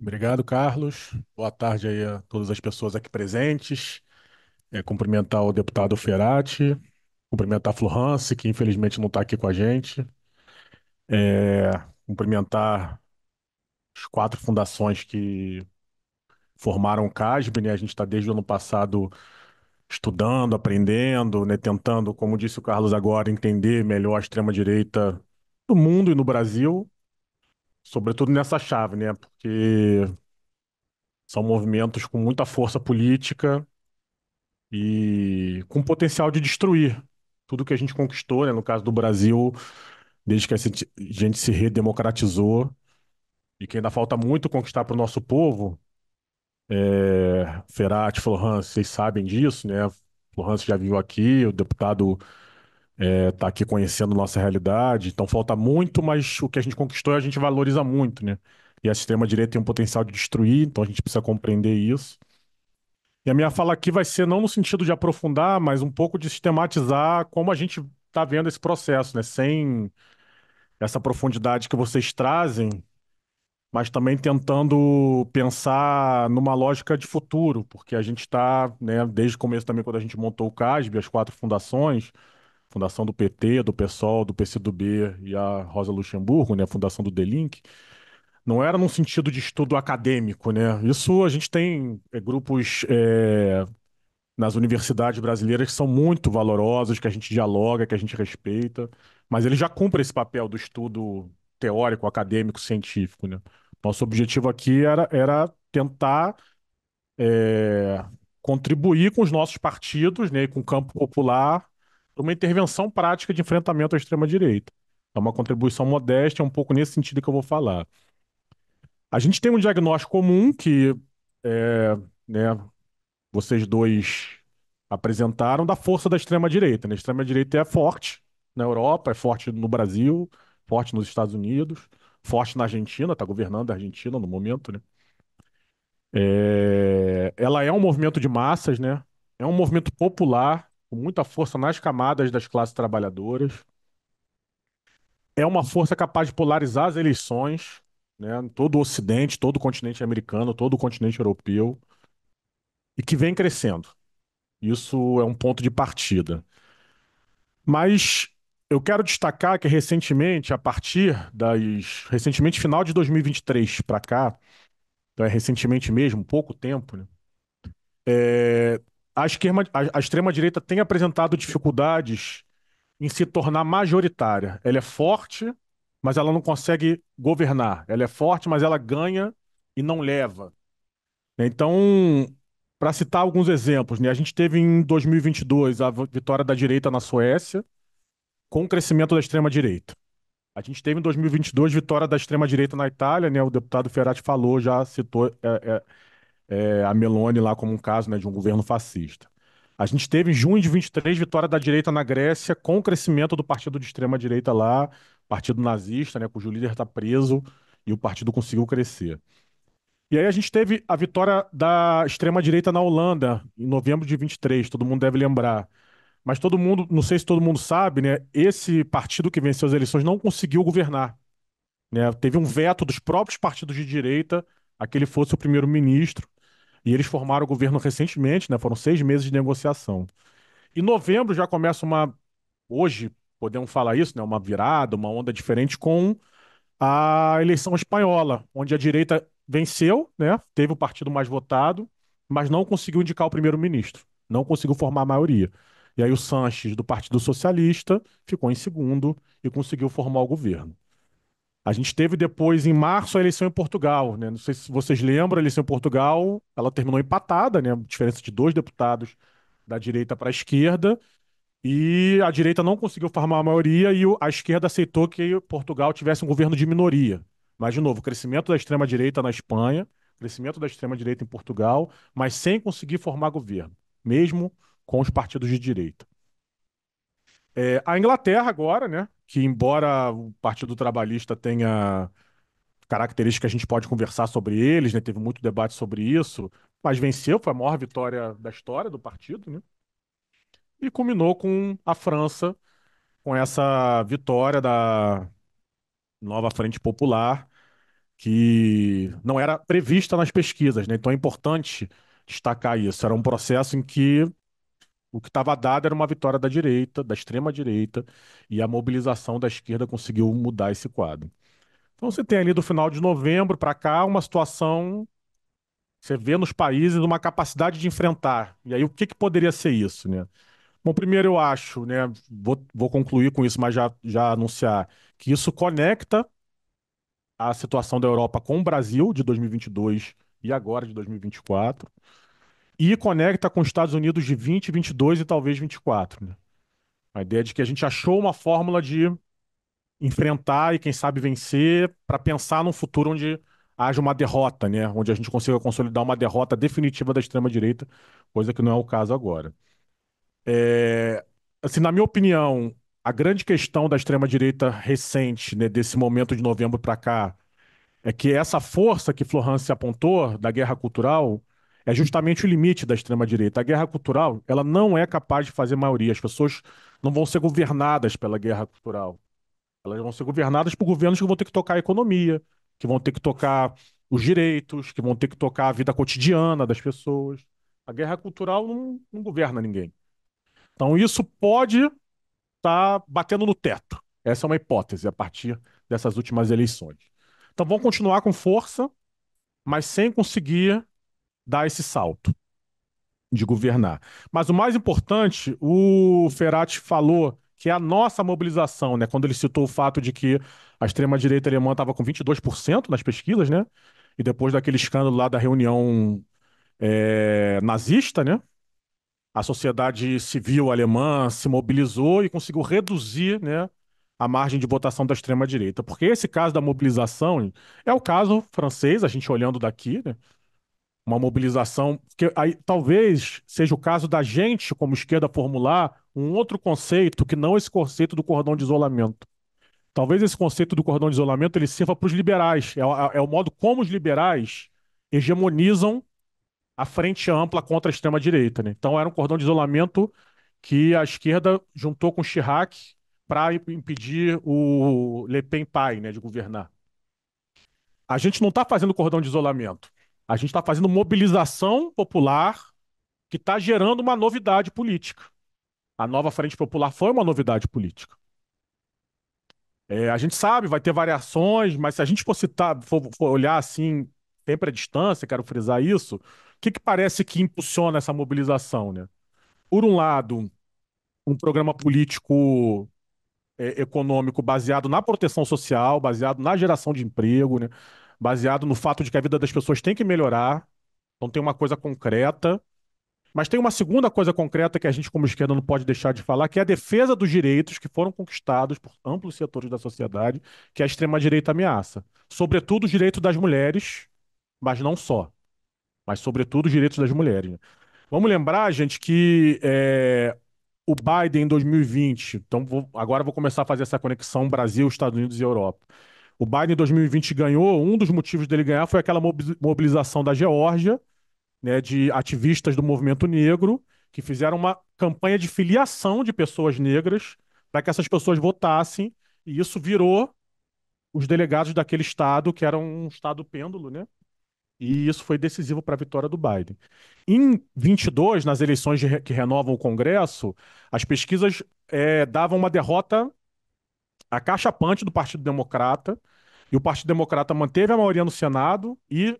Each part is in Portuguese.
Obrigado, Carlos. Boa tarde aí a todas as pessoas aqui presentes. É, cumprimentar o deputado Ferati, cumprimentar a Florence, que infelizmente não está aqui com a gente. É, cumprimentar as quatro fundações que formaram o CASB, né? A gente está desde o ano passado estudando, aprendendo, né? tentando, como disse o Carlos agora, entender melhor a extrema-direita no mundo e no Brasil. Sobretudo nessa chave, né? Porque são movimentos com muita força política e com potencial de destruir tudo que a gente conquistou, né? No caso do Brasil, desde que a gente se redemocratizou e que ainda falta muito conquistar para o nosso povo. É, Ferati, Florence, vocês sabem disso, né? Florence já viu aqui, o deputado é, tá aqui conhecendo nossa realidade. Então falta muito, mas o que a gente conquistou a gente valoriza muito, né? E a sistema direita tem um potencial de destruir, então a gente precisa compreender isso. E a minha fala aqui vai ser não no sentido de aprofundar, mas um pouco de sistematizar como a gente está vendo esse processo, né? Sem essa profundidade que vocês trazem, mas também tentando pensar numa lógica de futuro, porque a gente está, né, desde o começo também, quando a gente montou o CASB, as quatro fundações, fundação do PT, do PSOL, do PCdoB e a Rosa Luxemburgo, né, a fundação do DELINC, não era num sentido de estudo acadêmico, né? Isso a gente tem é, grupos é, nas universidades brasileiras que são muito valorosos, que a gente dialoga, que a gente respeita, mas ele já cumpre esse papel do estudo teórico, acadêmico, científico, né? Nosso objetivo aqui era, era tentar é, contribuir com os nossos partidos, né, com o campo popular, uma intervenção prática de enfrentamento à extrema-direita. É uma contribuição modesta, é um pouco nesse sentido que eu vou falar. A gente tem um diagnóstico comum que é, né, vocês dois apresentaram da força da extrema-direita. Né? A extrema-direita é forte na Europa, é forte no Brasil, forte nos Estados Unidos, forte na Argentina, está governando a Argentina no momento. Né? É... Ela é um movimento de massas, né? é um movimento popular, com muita força nas camadas das classes trabalhadoras. É uma força capaz de polarizar as eleições, né, todo o Ocidente, todo o continente americano, todo o continente europeu, e que vem crescendo. Isso é um ponto de partida. Mas eu quero destacar que recentemente, a partir das. Recentemente, final de 2023 para cá, então é recentemente mesmo, pouco tempo, né? É, a, a, a extrema-direita tem apresentado dificuldades em se tornar majoritária. Ela é forte, mas ela não consegue governar. Ela é forte, mas ela ganha e não leva. Então, para citar alguns exemplos, né? a gente teve em 2022 a vitória da direita na Suécia, com o crescimento da extrema-direita. A gente teve em 2022 vitória da extrema-direita na Itália, né? o deputado Ferrati falou, já citou é, é, é, a Meloni lá como um caso né, de um governo fascista. A gente teve em junho de 23 vitória da direita na Grécia com o crescimento do partido de extrema direita lá, partido nazista, né, cujo líder está preso e o partido conseguiu crescer. E aí a gente teve a vitória da extrema direita na Holanda em novembro de 23, todo mundo deve lembrar. Mas todo mundo, não sei se todo mundo sabe, né, esse partido que venceu as eleições não conseguiu governar. Né? Teve um veto dos próprios partidos de direita a que ele fosse o primeiro-ministro. E eles formaram o governo recentemente, né? Foram seis meses de negociação. Em novembro já começa uma. Hoje, podemos falar isso, né? Uma virada, uma onda diferente com a eleição espanhola, onde a direita venceu, né? Teve o partido mais votado, mas não conseguiu indicar o primeiro-ministro. Não conseguiu formar a maioria. E aí o Sanches, do Partido Socialista, ficou em segundo e conseguiu formar o governo. A gente teve depois, em março, a eleição em Portugal, né? Não sei se vocês lembram, a eleição em Portugal, ela terminou empatada, né? Diferença de dois deputados da direita para a esquerda. E a direita não conseguiu formar a maioria e a esquerda aceitou que Portugal tivesse um governo de minoria. Mas, de novo, crescimento da extrema-direita na Espanha, crescimento da extrema-direita em Portugal, mas sem conseguir formar governo, mesmo com os partidos de direita. É, a Inglaterra agora, né? Que embora o Partido Trabalhista tenha características que a gente pode conversar sobre eles, né? Teve muito debate sobre isso, mas venceu, foi a maior vitória da história do partido, né? E culminou com a França, com essa vitória da nova Frente Popular, que não era prevista nas pesquisas, né? Então é importante destacar isso. Era um processo em que o que estava dado era uma vitória da direita, da extrema direita, e a mobilização da esquerda conseguiu mudar esse quadro. Então você tem ali do final de novembro para cá uma situação você vê nos países uma capacidade de enfrentar. E aí o que, que poderia ser isso, né? Bom, primeiro eu acho, né, vou, vou concluir com isso, mas já, já anunciar que isso conecta a situação da Europa com o Brasil de 2022 e agora de 2024 e conecta com os Estados Unidos de 20, 22 e talvez 24. Né? A ideia é de que a gente achou uma fórmula de enfrentar e, quem sabe, vencer para pensar num futuro onde haja uma derrota, né? onde a gente consiga consolidar uma derrota definitiva da extrema-direita, coisa que não é o caso agora. É... Assim, na minha opinião, a grande questão da extrema-direita recente, né, desse momento de novembro para cá, é que essa força que Florence apontou da guerra cultural é justamente o limite da extrema-direita. A guerra cultural ela não é capaz de fazer maioria. As pessoas não vão ser governadas pela guerra cultural. Elas vão ser governadas por governos que vão ter que tocar a economia, que vão ter que tocar os direitos, que vão ter que tocar a vida cotidiana das pessoas. A guerra cultural não, não governa ninguém. Então, isso pode estar tá batendo no teto. Essa é uma hipótese a partir dessas últimas eleições. Então, vão continuar com força, mas sem conseguir dar esse salto de governar. Mas o mais importante, o Ferati falou que é a nossa mobilização, né? Quando ele citou o fato de que a extrema-direita alemã estava com 22% nas pesquisas, né? E depois daquele escândalo lá da reunião é, nazista, né? A sociedade civil alemã se mobilizou e conseguiu reduzir, né? A margem de votação da extrema-direita. Porque esse caso da mobilização é o caso francês, a gente olhando daqui, né? uma mobilização, que aí talvez seja o caso da gente, como esquerda, formular um outro conceito que não esse conceito do cordão de isolamento. Talvez esse conceito do cordão de isolamento ele sirva para os liberais. É, é, é o modo como os liberais hegemonizam a frente ampla contra a extrema-direita. Né? Então era um cordão de isolamento que a esquerda juntou com Chirac para impedir o Le Pen pai né, de governar. A gente não está fazendo cordão de isolamento. A gente está fazendo mobilização popular que está gerando uma novidade política. A nova Frente Popular foi uma novidade política. É, a gente sabe, vai ter variações, mas se a gente for, citar, for, for olhar assim, sempre à distância, quero frisar isso, o que, que parece que impulsiona essa mobilização? Né? Por um lado, um programa político é, econômico baseado na proteção social, baseado na geração de emprego, né? baseado no fato de que a vida das pessoas tem que melhorar. Então tem uma coisa concreta. Mas tem uma segunda coisa concreta que a gente, como esquerda, não pode deixar de falar, que é a defesa dos direitos que foram conquistados por amplos setores da sociedade, que a extrema-direita ameaça. Sobretudo os direitos das mulheres, mas não só. Mas, sobretudo, os direitos das mulheres. Vamos lembrar, gente, que é, o Biden em 2020, então vou, agora vou começar a fazer essa conexão Brasil, Estados Unidos e Europa. O Biden em 2020 ganhou, um dos motivos dele ganhar foi aquela mobilização da Geórgia, né, de ativistas do movimento negro, que fizeram uma campanha de filiação de pessoas negras para que essas pessoas votassem, e isso virou os delegados daquele estado, que era um estado pêndulo, né? E isso foi decisivo para a vitória do Biden. Em 22, nas eleições que renovam o Congresso, as pesquisas é, davam uma derrota a caixa-pante do Partido Democrata, e o Partido Democrata manteve a maioria no Senado e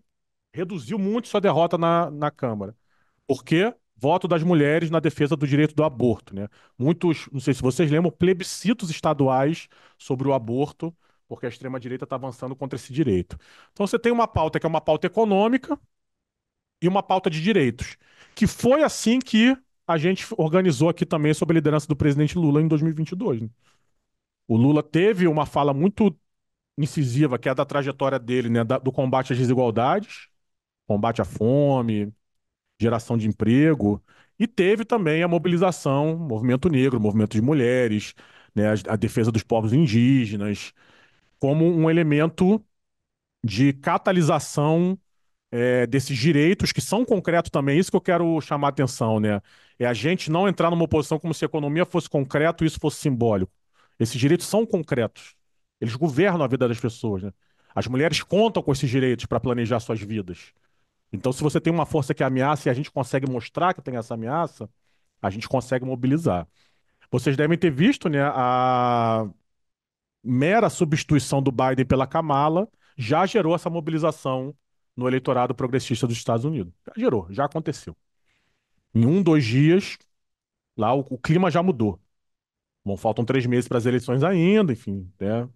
reduziu muito sua derrota na, na Câmara. Por quê? Voto das mulheres na defesa do direito do aborto. Né? Muitos, não sei se vocês lembram, plebiscitos estaduais sobre o aborto, porque a extrema-direita está avançando contra esse direito. Então você tem uma pauta que é uma pauta econômica e uma pauta de direitos, que foi assim que a gente organizou aqui também sob a liderança do presidente Lula em 2022. Né? O Lula teve uma fala muito incisiva, que é a da trajetória dele, né, do combate às desigualdades, combate à fome, geração de emprego, e teve também a mobilização, movimento negro, movimento de mulheres, né, a, defesa dos povos indígenas, como um elemento de catalisação é, desses direitos que são concretos também. Isso que eu quero chamar a atenção, né? É a gente não entrar numa oposição como se a economia fosse concreto e isso fosse simbólico. Esses direitos são concretos. Eles governam a vida das pessoas. Né? As mulheres contam com esses direitos para planejar suas vidas. Então, se você tem uma força que ameaça e a gente consegue mostrar que tem essa ameaça, a gente consegue mobilizar. Vocês devem ter visto né, a mera substituição do Biden pela Kamala já gerou essa mobilização no eleitorado progressista dos Estados Unidos. Já gerou, já aconteceu. Em um, dois dias, lá o, o clima já mudou. Bom, faltam três meses para as eleições ainda, enfim, né?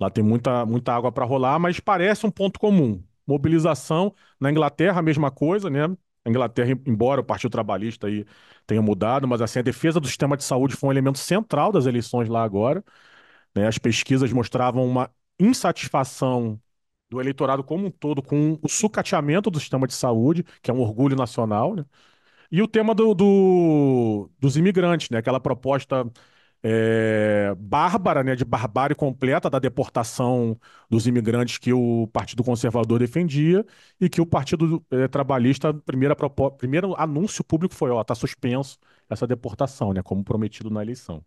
Lá tem muita, muita água para rolar, mas parece um ponto comum. Mobilização na Inglaterra, a mesma coisa, né? A Inglaterra, embora o Partido Trabalhista aí tenha mudado, mas assim, a defesa do sistema de saúde foi um elemento central das eleições lá agora. Né? As pesquisas mostravam uma insatisfação do eleitorado como um todo com o sucateamento do sistema de saúde, que é um orgulho nacional. Né? E o tema do, do, dos imigrantes, né? aquela proposta é, bárbara, né, de barbárie completa da deportação dos imigrantes que o Partido Conservador defendia e que o Partido é, Trabalhista, primeira primeiro anúncio público foi, ó, tá suspenso essa deportação, né, como prometido na eleição.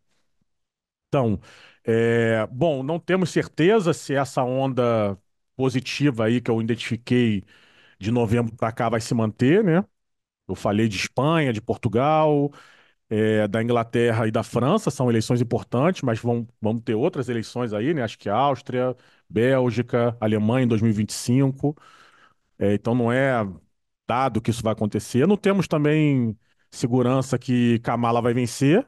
Então, é, bom, não temos certeza se essa onda positiva aí que eu identifiquei de novembro para cá vai se manter, né? Eu falei de Espanha, de Portugal, é, da Inglaterra e da França, são eleições importantes, mas vão, vamos ter outras eleições aí, né? Acho que Áustria, Bélgica, Alemanha em 2025. É, então não é dado que isso vai acontecer. Não temos também segurança que Kamala vai vencer,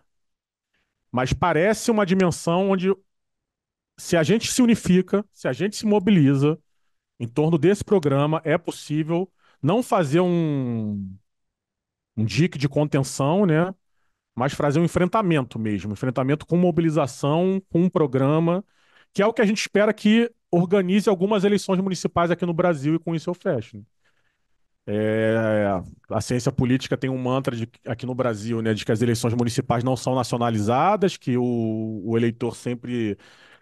mas parece uma dimensão onde se a gente se unifica, se a gente se mobiliza em torno desse programa, é possível não fazer um, um dique de contenção, né? mas fazer um enfrentamento mesmo, um enfrentamento com mobilização, com um programa, que é o que a gente espera que organize algumas eleições municipais aqui no Brasil e com isso eu fecho. Né? É, a ciência política tem um mantra de, aqui no Brasil, né, de que as eleições municipais não são nacionalizadas, que o, o eleitor sempre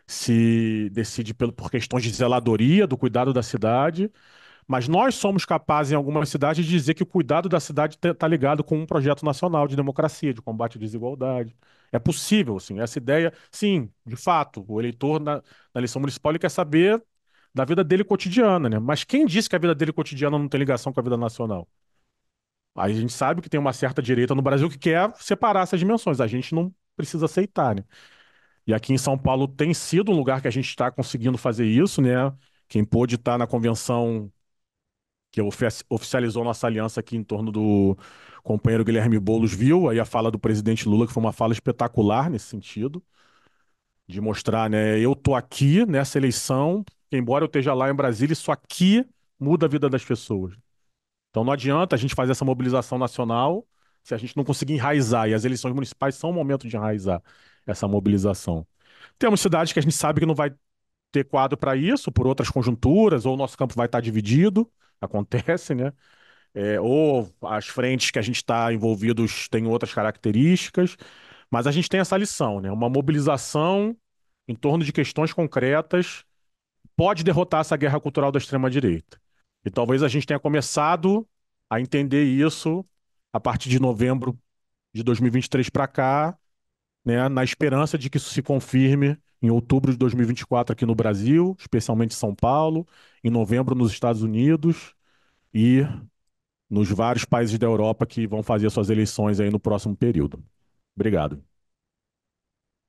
se decide pelo, por questões de zeladoria, do cuidado da cidade. Mas nós somos capazes, em algumas cidades, de dizer que o cuidado da cidade está ligado com um projeto nacional de democracia, de combate à desigualdade. É possível, assim, essa ideia, sim, de fato, o eleitor na, na eleição municipal ele quer saber da vida dele cotidiana, né? Mas quem disse que a vida dele cotidiana não tem ligação com a vida nacional? Aí a gente sabe que tem uma certa direita no Brasil que quer separar essas dimensões. A gente não precisa aceitar, né? E aqui em São Paulo tem sido um lugar que a gente está conseguindo fazer isso, né? Quem pôde estar tá na convenção que oficializou nossa aliança aqui em torno do companheiro Guilherme Boulos, viu aí a fala do presidente Lula, que foi uma fala espetacular nesse sentido, de mostrar, né, eu tô aqui nessa eleição, embora eu esteja lá em Brasília, isso aqui muda a vida das pessoas. Então não adianta a gente fazer essa mobilização nacional se a gente não conseguir enraizar, e as eleições municipais são um momento de enraizar essa mobilização. Temos cidades que a gente sabe que não vai ter quadro para isso, por outras conjunturas, ou o nosso campo vai estar dividido, acontece, né? É, ou as frentes que a gente está envolvidos têm outras características, mas a gente tem essa lição, né? Uma mobilização em torno de questões concretas pode derrotar essa guerra cultural da extrema-direita. E talvez a gente tenha começado a entender isso a partir de novembro de 2023 para cá, né, na esperança de que isso se confirme em outubro de 2024 aqui no Brasil, especialmente em São Paulo, em novembro nos Estados Unidos e nos vários países da Europa que vão fazer suas eleições aí no próximo período. Obrigado.